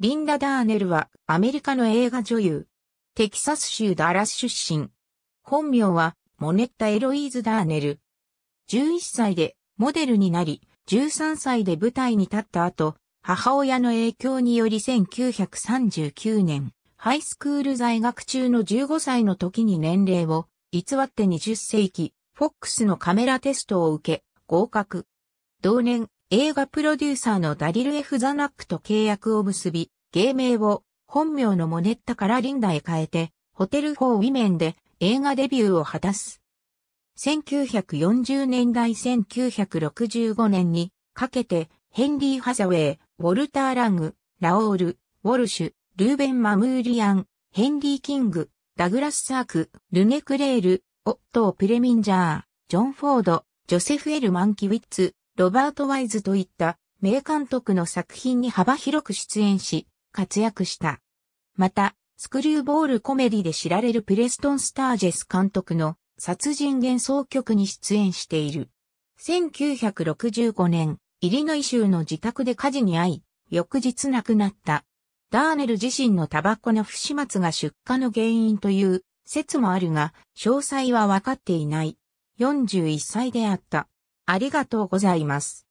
リンダ・ダーネルはアメリカの映画女優。テキサス州ダラス出身。本名はモネッタ・エロイーズ・ダーネル。11歳でモデルになり、13歳で舞台に立った後、母親の影響により1939年、ハイスクール在学中の15歳の時に年齢を偽って20世紀、フォックスのカメラテストを受け、合格。同年、映画プロデューサーのダリル・エフザナックと契約を結び、芸名を本名のモネッタからリンダへ変えて、ホテル・フォー・ウィメンで映画デビューを果たす。1940年代1965年にかけてヘンリー・ハザウェイ、ウォルター・ラング、ラオール、ウォルシュ、ルーベン・マムーリアン、ヘンリー・キング、ダグラス・サーク、ルネ・クレール、オットー・プレミンジャー、ジョン・フォード、ジョセフ・エル・マンキウィッツ、ロバート・ワイズといった名監督の作品に幅広く出演し、活躍した。また、スクリューボールコメディで知られるプレストン・スタージェス監督の殺人幻想曲に出演している。1965年、イリノイ州の自宅で火事に遭い、翌日亡くなった。ダーネル自身のタバコの不始末が出火の原因という説もあるが、詳細はわかっていない。41歳であった。ありがとうございます。